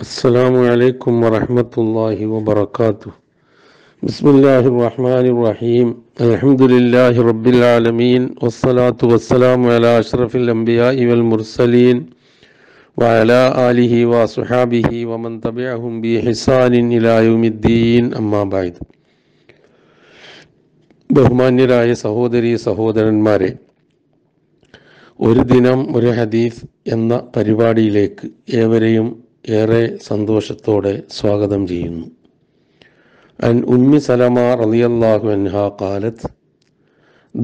السلام عليكم ورحمة الله وبركاته بسم الله الرحمن الرحيم الحمد لله رب العالمين والصلاة والسلام على أشرف الأنبياء والمرسلين وعلى آله وصحابه ومن تبعهم بإحسان إلى يوم الدين أما بعد رأي سهودري سهودر സഹോദരന്മാരെ ഒരു ദിനം ഒരു ഹദീസ് എന്ന പരിപാടിയിലേക്ക് ഏവരെയും ഏറെ സന്തോഷത്തോടെ സ്വാഗതം ചെയ്യുന്നു അൻ ഉമ്മി സലമ റളിയല്ലാഹു അൻഹ ഖാലത്ത്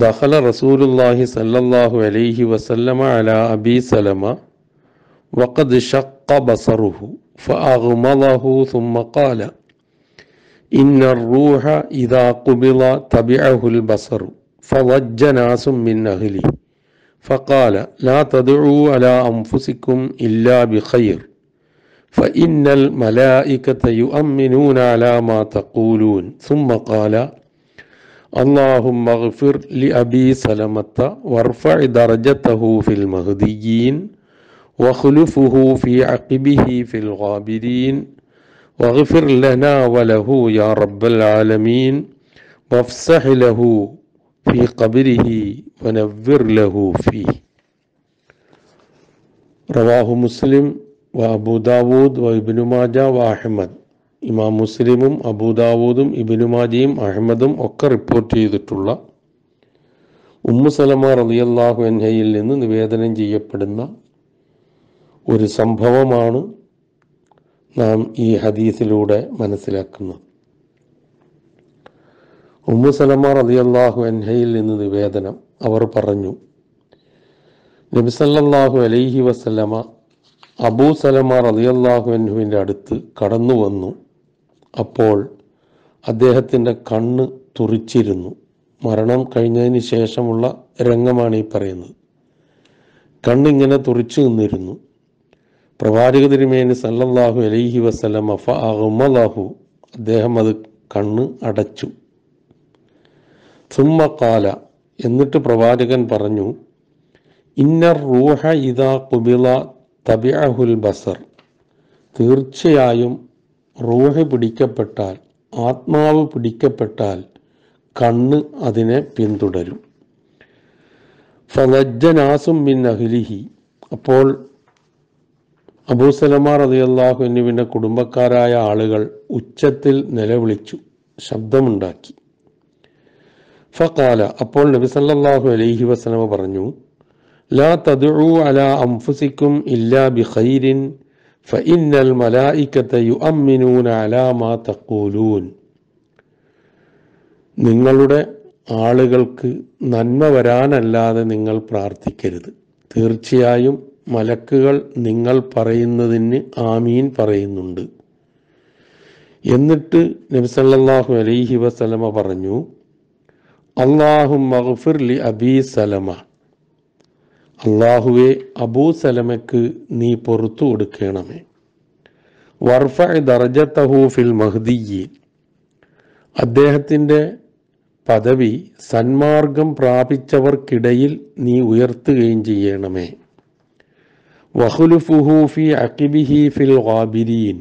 ദഹല റസൂലുല്ലാഹി സല്ലല്ലാഹു അലൈഹി വസല്ലമ അല അബി സലമ വഖദ് ഷഖ ബസറുഹു ഫഅഗ്മളഹു ثم قال ان الروح اذا قبض تبعه البصر فضج ناس من أهله فقال لا تدعوا على انفسكم الا بخير فإن الملائكة يؤمنون على ما تقولون ثم قال اللهم اغفر لأبي سلمة وارفع درجته في المهديين وخلفه في عقبه في الغابرين واغفر لنا وله يا رب العالمين وافسح له في قبره ونفر له فيه رواه مسلم വ അബൂദാവൂദ് വ ഇബിനുമാജ വ അഹമ്മദ് ഇമാം മുസ്ലിമും അബൂദാവൂദും ഇബിനുമാജയും അഹമ്മദും ഒക്കെ റിപ്പോർട്ട് ചെയ്തിട്ടുള്ള ഉമ്മു സലമ റളിയല്ലാഹു അൻഹയിൽ നിന്ന് നിവേദനം ചെയ്യപ്പെടുന്ന ഒരു സംഭവമാണ് നാം ഈ ഹദീസിലൂടെ മനസ്സിലാക്കുന്നത് ഉമ്മു സലമ റളിയല്ലാഹു അൻഹയിൽ നിന്ന് നിവേദനം അവർ പറഞ്ഞു നബിസല്ലാഹു അലൈഹി വസല്ലമ അബൂ സലമ റതിയല്ലാഹുവിൻ്റെ അടുത്ത് കടന്നു വന്നു അപ്പോൾ അദ്ദേഹത്തിൻ്റെ കണ്ണ് തുറിച്ചിരുന്നു മരണം കഴിഞ്ഞതിന് ശേഷമുള്ള രംഗമാണ് ഈ പറയുന്നത് കണ്ണിങ്ങനെ തുറിച്ചു നിന്നിരുന്നു പ്രവാചക തിരുമേനി സല്ലല്ലാഹു അലൈഹി വസ്ലം അഫ അഹമ്മദാഹു അദ്ദേഹം അത് കണ്ണ് അടച്ചു സുമ്മ കാല എന്നിട്ട് പ്രവാചകൻ പറഞ്ഞു ഇന്നർ റൂഹ ഇതാ കുബില തബിഅഹുൽ ബസർ തീർച്ചയായും റൂഹ് പിടിക്കപ്പെട്ടാൽ ആത്മാവ് പിടിക്കപ്പെട്ടാൽ കണ്ണ് അതിനെ പിന്തുടരും ഫലജ്ജനാസും മിൻ അഹ്ലിഹി അപ്പോൾ അബൂസലമാർ എന്നിവിൻ്റെ കുടുംബക്കാരായ ആളുകൾ ഉച്ചത്തിൽ നിലവിളിച്ചു ശബ്ദമുണ്ടാക്കി ഫക്കാല അപ്പോൾ നബി സല്ലാഹു അലൈഹി വസനമ പറഞ്ഞു അലാ ഇല്ലാ ബിഖൈരിൻ ഫഇന്നൽ അലാ മാ നിങ്ങളുടെ ആളുകൾക്ക് നന്മ വരാനല്ലാതെ നിങ്ങൾ പ്രാർത്ഥിക്കരുത് തീർച്ചയായും മലക്കുകൾ നിങ്ങൾ പറയുന്നതിന് ആമീൻ പറയുന്നുണ്ട് എന്നിട്ട് നബിസല്ലാഹു അലൈഹി വസലമ പറഞ്ഞു അള്ളാഹു മഹ്ഫിർ അബീ അബി സലമ അള്ളാഹുവെ അബൂ സലമയ്ക്ക് നീ പുറത്തു കൊടുക്കണമേ വർഫ ദർജത്തഹൂഫിൽ ഫിൽ മഹ്ദിയീൻ അദ്ദേഹത്തിൻ്റെ പദവി സന്മാർഗം പ്രാപിച്ചവർക്കിടയിൽ നീ ഉയർത്തുകയും ചെയ്യണമേ വഹുലുഫുഹൂഫി അക്കിബിഹി ഫിൽ വാബിരീൻ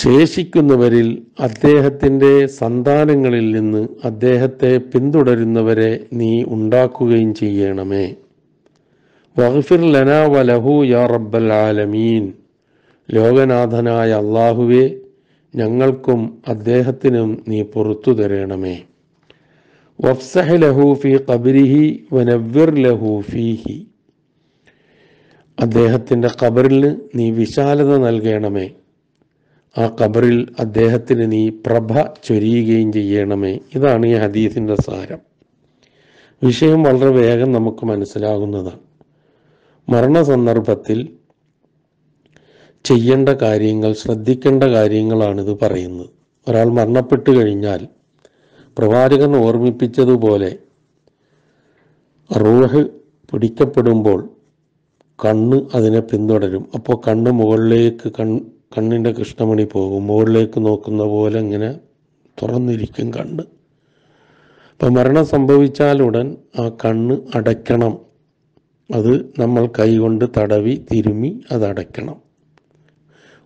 ശേഷിക്കുന്നവരിൽ അദ്ദേഹത്തിൻ്റെ സന്താനങ്ങളിൽ നിന്ന് അദ്ദേഹത്തെ പിന്തുടരുന്നവരെ നീ ഉണ്ടാക്കുകയും ചെയ്യണമേ വഹഫിർ ലനാ വലഹു യാ റബ്ബൽ ആലമീൻ ലോകനാഥനായ അള്ളാഹുവെ ഞങ്ങൾക്കും അദ്ദേഹത്തിനും നീ പുറത്തു തരണമേ വഫ്സഹ് ലഹു ഫി കബരിഹി വനവ്വിർ ലഹു ഫീഹി അദ്ദേഹത്തിൻ്റെ ഖബറിൽ നീ വിശാലത നൽകണമേ ആ ഖബറിൽ അദ്ദേഹത്തിന് നീ പ്രഭ ചൊരിയുകയും ചെയ്യണമേ ഇതാണ് ഈ ഹദീസിൻ്റെ സാരം വിഷയം വളരെ വേഗം നമുക്ക് മനസ്സിലാകുന്നതാണ് മരണ സന്ദർഭത്തിൽ ചെയ്യേണ്ട കാര്യങ്ങൾ ശ്രദ്ധിക്കേണ്ട കാര്യങ്ങളാണിത് പറയുന്നത് ഒരാൾ മരണപ്പെട്ടു കഴിഞ്ഞാൽ പ്രവാചകൻ ഓർമ്മിപ്പിച്ചതുപോലെ റൂഹ് പിടിക്കപ്പെടുമ്പോൾ കണ്ണ് അതിനെ പിന്തുടരും അപ്പോൾ കണ്ണ് മുകളിലേക്ക് കൺ കണ്ണിൻ്റെ കൃഷ്ണമണി പോകും മുകളിലേക്ക് നോക്കുന്ന പോലെ ഇങ്ങനെ തുറന്നിരിക്കും കണ്ണ് അപ്പം മരണം സംഭവിച്ചാലുടൻ ആ കണ്ണ് അടയ്ക്കണം അത് നമ്മൾ കൈകൊണ്ട് തടവി തിരുമി അതടയ്ക്കണം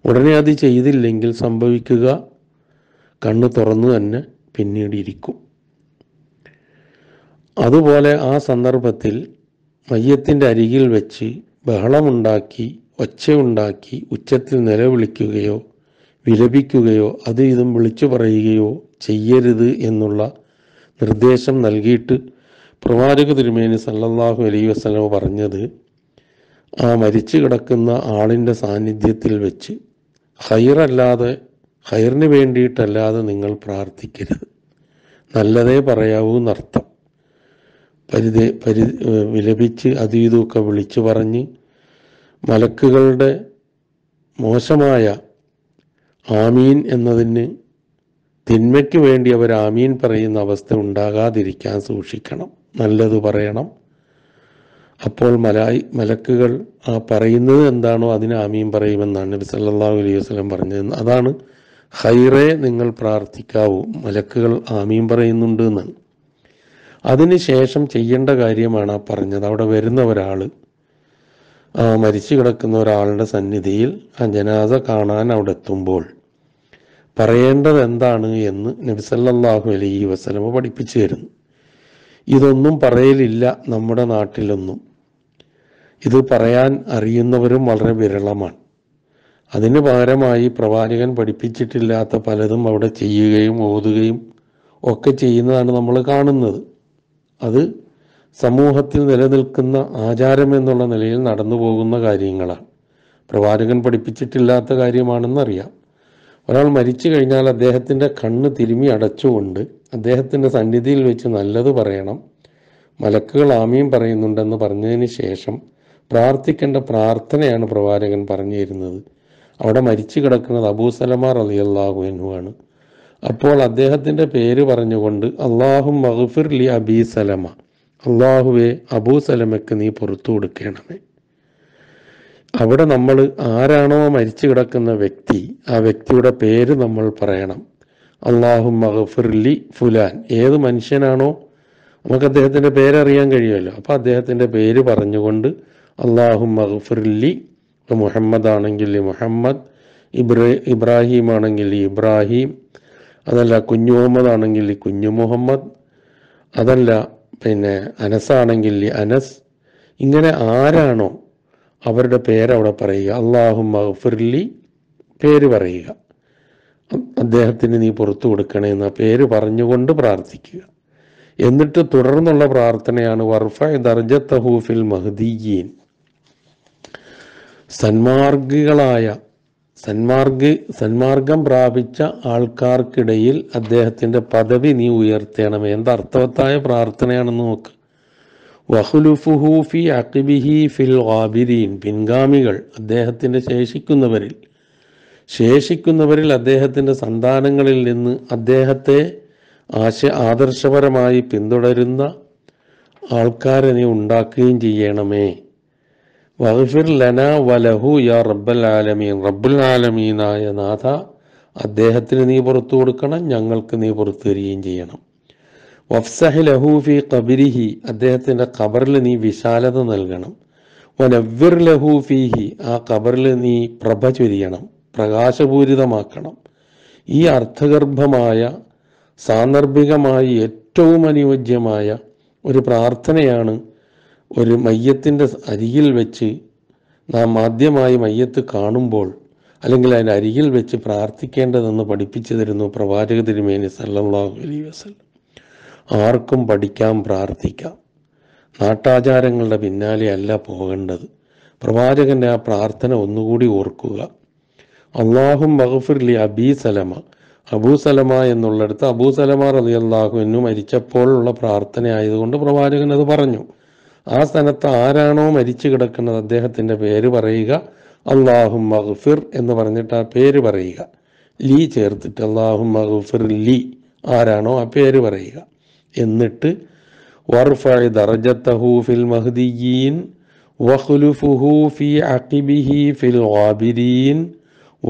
ഉടനെ അത് ചെയ്തില്ലെങ്കിൽ സംഭവിക്കുക കണ്ണ് തുറന്നു തന്നെ പിന്നീട് ഇരിക്കും അതുപോലെ ആ സന്ദർഭത്തിൽ മയ്യത്തിൻ്റെ അരികിൽ വെച്ച് ബഹളമുണ്ടാക്കി ഒച്ചയുണ്ടാക്കി ഉച്ചത്തിൽ നിലവിളിക്കുകയോ വിലപിക്കുകയോ അത് ഇതും വിളിച്ചു പറയുകയോ ചെയ്യരുത് എന്നുള്ള നിർദ്ദേശം നൽകിയിട്ട് പ്രവാചക തിരുമേനി സല്ലല്ലാഹു അലൈഹി വസ്ലമ പറഞ്ഞത് ആ മരിച്ചു കിടക്കുന്ന ആളിൻ്റെ സാന്നിധ്യത്തിൽ വെച്ച് ഹൈറല്ലാതെ ഹൈറിന് വേണ്ടിയിട്ടല്ലാതെ നിങ്ങൾ പ്രാർത്ഥിക്കരുത് നല്ലതേ പറയാവൂ എന്നർത്ഥം പരിധി പരി വിലപിച്ച് അതും വിളിച്ചു പറഞ്ഞ് മലക്കുകളുടെ മോശമായ ആമീൻ എന്നതിന് തിന്മയ്ക്ക് വേണ്ടി അവർ ആമീൻ പറയുന്ന അവസ്ഥ ഉണ്ടാകാതിരിക്കാൻ സൂക്ഷിക്കണം നല്ലത് പറയണം അപ്പോൾ മലായി മലക്കുകൾ ആ പറയുന്നത് എന്താണോ അതിന് ആമീൻ പറയുമെന്നാണ് നബി സല്ലാഹു അലൈഹി വസ്ലം പറഞ്ഞത് അതാണ് ഹൈറെ നിങ്ങൾ പ്രാർത്ഥിക്കാവൂ മലക്കുകൾ ആമീൻ പറയുന്നുണ്ട് എന്നാണ് അതിനുശേഷം ചെയ്യേണ്ട കാര്യമാണ് ആ പറഞ്ഞത് അവിടെ വരുന്ന ഒരാൾ മരിച്ചു കിടക്കുന്ന ഒരാളുടെ സന്നിധിയിൽ ആ ജനാസ കാണാൻ അവിടെ എത്തുമ്പോൾ പറയേണ്ടത് എന്താണ് എന്ന് നബിസല്ലാഹു അലൈഹി വസ്ലമ പഠിപ്പിച്ചു തരുന്നു ഇതൊന്നും പറയലില്ല നമ്മുടെ നാട്ടിലൊന്നും ഇത് പറയാൻ അറിയുന്നവരും വളരെ വിരളമാണ് അതിന് പകരമായി പ്രവാചകൻ പഠിപ്പിച്ചിട്ടില്ലാത്ത പലതും അവിടെ ചെയ്യുകയും ഓതുകയും ഒക്കെ ചെയ്യുന്നതാണ് നമ്മൾ കാണുന്നത് അത് സമൂഹത്തിൽ നിലനിൽക്കുന്ന ആചാരം എന്നുള്ള നിലയിൽ നടന്നു പോകുന്ന കാര്യങ്ങളാണ് പ്രവാചകൻ പഠിപ്പിച്ചിട്ടില്ലാത്ത കാര്യമാണെന്നറിയാം ഒരാൾ മരിച്ചു കഴിഞ്ഞാൽ അദ്ദേഹത്തിൻ്റെ കണ്ണ് തിരുമി അടച്ചുകൊണ്ട് അദ്ദേഹത്തിൻ്റെ സന്നിധിയിൽ വെച്ച് നല്ലത് പറയണം മലക്കുകൾ ആമിയും പറയുന്നുണ്ടെന്ന് പറഞ്ഞതിന് ശേഷം പ്രാർത്ഥിക്കേണ്ട പ്രാർത്ഥനയാണ് പ്രവാചകൻ പറഞ്ഞു തരുന്നത് അവിടെ മരിച്ചു കിടക്കുന്നത് അബൂസലമ റലിയല്ലാഹു എന്നുവാണ് അപ്പോൾ അദ്ദേഹത്തിൻ്റെ പേര് പറഞ്ഞുകൊണ്ട് അള്ളാഹു മഹഫിർ ലി അബീസലമ അള്ളാഹുവെ അബൂസലമയ്ക്ക് നീ പുറത്തു കൊടുക്കണമേ അവിടെ നമ്മൾ ആരാണോ മരിച്ചു കിടക്കുന്ന വ്യക്തി ആ വ്യക്തിയുടെ പേര് നമ്മൾ പറയണം അള്ളാഹു മഹഫിർലി ഫുലാൻ ഏത് മനുഷ്യനാണോ നമുക്ക് അദ്ദേഹത്തിൻ്റെ പേരറിയാൻ കഴിയുമല്ലോ അപ്പോൾ അദ്ദേഹത്തിൻ്റെ പേര് പറഞ്ഞുകൊണ്ട് അള്ളാഹു മഹഫിർലി മുഹമ്മദ് ആണെങ്കിൽ മുഹമ്മദ് ഇബ്രാ ഇബ്രാഹിം ആണെങ്കിൽ ഇബ്രാഹിം അതല്ല കുഞ്ഞു മുഹമ്മദ് ആണെങ്കിൽ കുഞ്ഞു മുഹമ്മദ് അതല്ല പിന്നെ അനസാണെങ്കിൽ അനസ് ഇങ്ങനെ ആരാണോ അവരുടെ പേരവിടെ പറയുക അള്ളാഹു മഹഫുർലി പേര് പറയുക അദ്ദേഹത്തിന് നീ പുറത്തു കൊടുക്കണേ ആ പേര് പറഞ്ഞുകൊണ്ട് പ്രാർത്ഥിക്കുക എന്നിട്ട് തുടർന്നുള്ള പ്രാർത്ഥനയാണ് വർഫ ദർജത്തഹൂഫിൽ മഹദീയീൻ സന്മാർഗികളായ സന്മാർഗ് സന്മാർഗം പ്രാപിച്ച ആൾക്കാർക്കിടയിൽ അദ്ദേഹത്തിൻ്റെ പദവി നീ ഉയർത്തണമേ എന്ത് അർത്ഥവത്തായ പ്രാർത്ഥനയാണെന്ന് നോക്ക് വഹുലുഫുഹൂഫി അക്കിബിഹി ഫിൽ വാബിരീൻ പിൻഗാമികൾ അദ്ദേഹത്തിൻ്റെ ശേഷിക്കുന്നവരിൽ ശേഷിക്കുന്നവരിൽ അദ്ദേഹത്തിൻ്റെ സന്താനങ്ങളിൽ നിന്ന് അദ്ദേഹത്തെ ആശ ആദർശപരമായി പിന്തുടരുന്ന ആൾക്കാരെ നീ ഉണ്ടാക്കുകയും ചെയ്യണമേ വഹഫിർ ലന വലഹു യാ റബ്ബൽ ആലമീൻ റബ്ബുൽ ആലമീനായ നാഥ അദ്ദേഹത്തിന് നീ പുറത്തു കൊടുക്കണം ഞങ്ങൾക്ക് നീ പുറത്തു തരികയും ചെയ്യണം വഫ്സഹി ലഹു ഫി കബിരിഹി അദ്ദേഹത്തിൻ്റെ ഖബറിൽ നീ വിശാലത നൽകണം വനവിർ ലഹു ഫീഹി ആ ഖബറിൽ നീ പ്രഭ ചൊരിയണം പ്രകാശപൂരിതമാക്കണം ഈ അർത്ഥഗർഭമായ സാന്ദർഭികമായി ഏറ്റവും അനുയോജ്യമായ ഒരു പ്രാർത്ഥനയാണ് ഒരു മയ്യത്തിൻ്റെ അരികിൽ വെച്ച് നാം ആദ്യമായി മയ്യത്ത് കാണുമ്പോൾ അല്ലെങ്കിൽ അതിൻ്റെ അരികിൽ വെച്ച് പ്രാർത്ഥിക്കേണ്ടതെന്ന് പഠിപ്പിച്ചു തരുന്നു പ്രവാചക തിരുമേനി സല്ലാഹു അലി വസ്ലം ആർക്കും പഠിക്കാം പ്രാർത്ഥിക്കാം നാട്ടാചാരങ്ങളുടെ പിന്നാലെ അല്ല പോകേണ്ടത് പ്രവാചകൻ്റെ ആ പ്രാർത്ഥന ഒന്നുകൂടി ഓർക്കുക അള്ളാഹും ബഹഫിർലി അബി സലമ അബൂ സലമ എന്നുള്ളിടത്ത് അബൂ സലമ റതി അള്ളാഹു എന്നു മരിച്ചപ്പോഴുള്ള പ്രാർത്ഥന ആയതുകൊണ്ട് പ്രവാചകൻ അത് പറഞ്ഞു ആ സ്ഥലത്ത് ആരാണോ മരിച്ചു കിടക്കുന്നത് അദ്ദേഹത്തിൻ്റെ പേര് പറയുക അള്ളാഹു മഹ്ഫിർ എന്ന് പറഞ്ഞിട്ട് ആ പേര് പറയുക ലീ ചേർത്തിട്ട് അള്ളാഹു മഹ്ഫിർ ലീ ആരാണോ ആ പേര് പറയുക എന്നിട്ട് വർഫഴ് ദർജത്തഹു ഫിൽ മഹ്ദിയീൻ വഹ്ലുഫുഹു ഫി അഖിബിഹി ഫിൽ ഗാബിരീൻ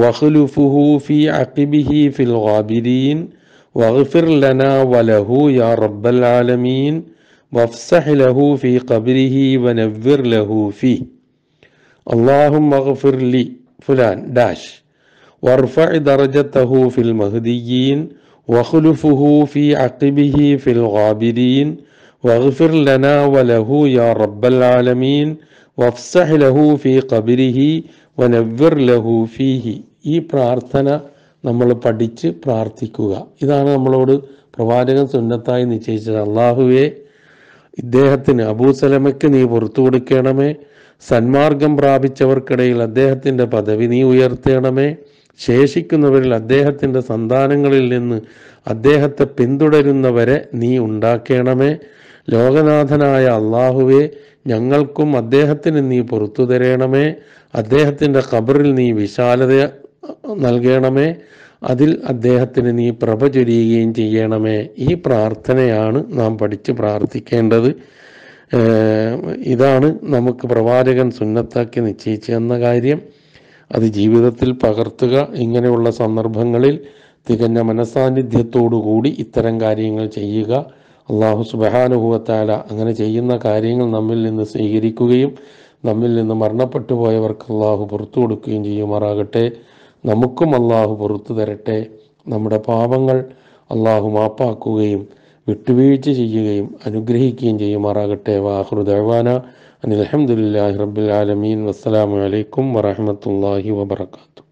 വഹ്ലുഫുഹു ഫി അഖിബിഹി ഫിൽ ഗാബിരീൻ വഹ്ഫിർ ലന വലഹു യാ റബ്ബൽ ആലമീൻ വഫ്സഹ് ലഹു ഫി ഖബരിഹി വനവ്വിർ ലഹു ഫി അള്ളാഹും മഗ്ഫിർ ലി ഫുലാൻ ഡാഷ് വർഫ ദർജത്തഹു ഫിൽ മഹദിയീൻ വഖ്ലുഫുഹു ഫി അഖിബിഹി ഫിൽ ഗാബിരീൻ واغفر لنا وله يا رب العالمين وافسح له في قبره ونور له فيه ഈ പ്രാർത്ഥന നമ്മൾ പഠിച്ച് പ്രാർത്ഥിക്കുക ഇതാണ് നമ്മളോട് പ്രവാചകൻ സുന്നത്തായി നിശ്ചയിച്ചത് അള്ളാഹുവേ ഇദ്ദേഹത്തിന് അബൂസലമയ്ക്ക് നീ പുറത്തു കൊടുക്കണമേ സന്മാർഗം പ്രാപിച്ചവർക്കിടയിൽ അദ്ദേഹത്തിന്റെ പദവി നീ ഉയർത്തണമേ ശേഷിക്കുന്നവരിൽ അദ്ദേഹത്തിന്റെ സന്താനങ്ങളിൽ നിന്ന് അദ്ദേഹത്തെ പിന്തുടരുന്നവരെ നീ ഉണ്ടാക്കണമേ ലോകനാഥനായ അള്ളാഹുവെ ഞങ്ങൾക്കും അദ്ദേഹത്തിന് നീ പുറത്തു തരണമേ അദ്ദേഹത്തിന്റെ ഖബറിൽ നീ വിശാലത നൽകണമേ അതിൽ അദ്ദേഹത്തിന് നീ പ്രഭ ചൊരിയുകയും ചെയ്യണമേ ഈ പ്രാർത്ഥനയാണ് നാം പഠിച്ച് പ്രാർത്ഥിക്കേണ്ടത് ഇതാണ് നമുക്ക് പ്രവാചകൻ സുന്നത്താക്കി നിശ്ചയിച്ചു എന്ന കാര്യം അത് ജീവിതത്തിൽ പകർത്തുക ഇങ്ങനെയുള്ള സന്ദർഭങ്ങളിൽ തികഞ്ഞ മനസാന്നിധ്യത്തോടുകൂടി ഇത്തരം കാര്യങ്ങൾ ചെയ്യുക അള്ളാഹു സുബഹാനുഭവത്താല അങ്ങനെ ചെയ്യുന്ന കാര്യങ്ങൾ നമ്മിൽ നിന്ന് സ്വീകരിക്കുകയും നമ്മിൽ നിന്ന് മരണപ്പെട്ടു പോയവർക്ക് അള്ളാഹു പുറത്തു കൊടുക്കുകയും ചെയ്യുമാറാകട്ടെ നമുക്കും അള്ളാഹു പുറത്തു തരട്ടെ നമ്മുടെ പാപങ്ങൾ അള്ളാഹു മാപ്പാക്കുകയും വിട്ടുവീഴ്ച ചെയ്യുകയും അനുഗ്രഹിക്കുകയും ചെയ്യുമാറാകട്ടെ വാഹുർ ദേവാന അനിൽഹമുല്ലാഹി റബ്ബുൽ ആലമീൻ വസ്സലാമലൈക്കും വറഹമത്തല്ലാഹി വാത്തു